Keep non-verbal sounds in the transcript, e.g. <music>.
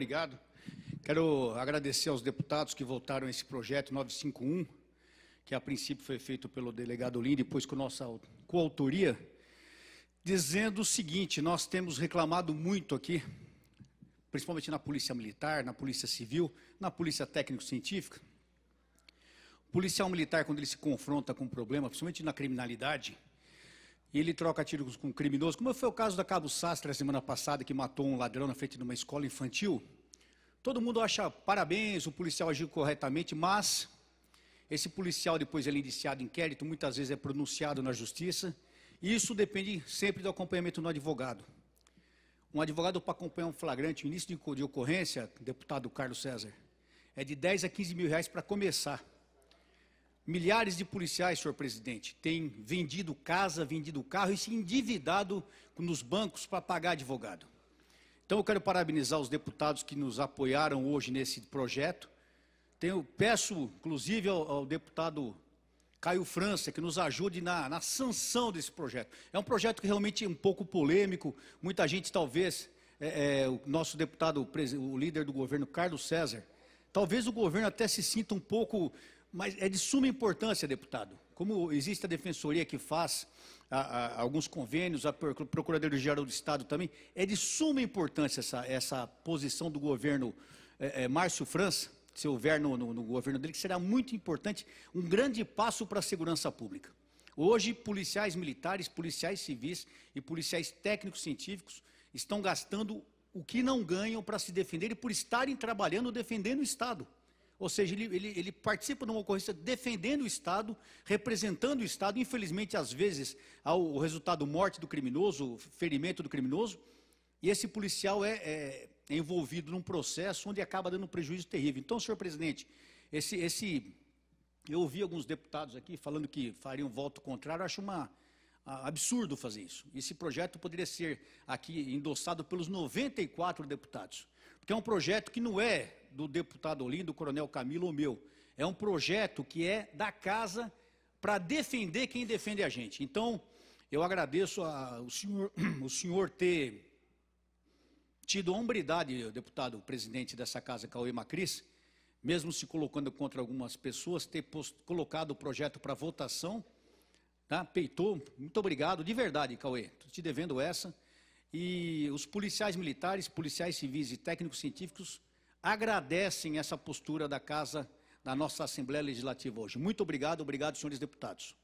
Obrigado. Quero agradecer aos deputados que votaram esse projeto 951, que a princípio foi feito pelo delegado Lins, depois com nossa coautoria, dizendo o seguinte: nós temos reclamado muito aqui, principalmente na Polícia Militar, na Polícia Civil, na Polícia Técnico-Científica. O policial militar, quando ele se confronta com um problema, principalmente na criminalidade, e ele troca tiros com um criminosos, como foi o caso da Cabo Sastre a semana passada, que matou um ladrão na frente de uma escola infantil. Todo mundo acha parabéns, o policial agiu corretamente, mas esse policial, depois ele é indiciado em inquérito, muitas vezes é pronunciado na justiça, e isso depende sempre do acompanhamento do advogado. Um advogado para acompanhar um flagrante, o início de ocorrência, deputado Carlos César, é de 10 a 15 mil reais para começar. Milhares de policiais, senhor presidente, têm vendido casa, vendido carro e se endividado nos bancos para pagar advogado. Então eu quero parabenizar os deputados que nos apoiaram hoje nesse projeto. Tenho, peço, inclusive, ao, ao, deputado Caio França que nos ajude na, na sanção desse projeto. É um projeto que realmente é um pouco polêmico, muita gente talvez, é, é, o nosso deputado, o líder do governo, Carlos César, talvez o governo até se sinta um pouco mas é de suma importância, deputado. Como existe a defensoria que faz a, a, alguns convênios, a Procuradoria-Geral do Estado também, é de suma importância essa, essa posição do governo é, é, Márcio França, se houver no, no, no governo dele, que será muito importante, um grande passo para a segurança pública. Hoje, policiais militares, policiais civis e policiais técnicos científicos estão gastando o que não ganham para se defender e por estarem trabalhando defendendo o Estado. Ou seja, ele, ele, ele participa de uma ocorrência defendendo o Estado, representando o Estado. Infelizmente, às vezes, há o resultado morte do criminoso, ferimento do criminoso. E esse policial é, é, é envolvido num processo onde acaba dando um prejuízo terrível. Então, senhor presidente, esse, esse, eu ouvi alguns deputados aqui falando que fariam voto contrário. Eu acho uma, absurdo fazer isso. Esse projeto poderia ser aqui endossado pelos 94 deputados, porque é um projeto que não é do deputado Olindo, coronel Camilo, o meu. É um projeto que é da casa para defender quem defende a gente. Então, eu agradeço ao senhor, <clears throat> o senhor ter tido a hombridade, deputado presidente dessa casa, Cauê Macris, mesmo se colocando contra algumas pessoas, ter posto, colocado o projeto para votação, tá? peitou. Muito obrigado, de verdade, Cauê, estou te devendo essa. E os policiais militares, policiais civis e técnicos científicos agradecem essa postura da casa da nossa Assembleia Legislativa hoje. Muito obrigado, obrigado, senhores deputados.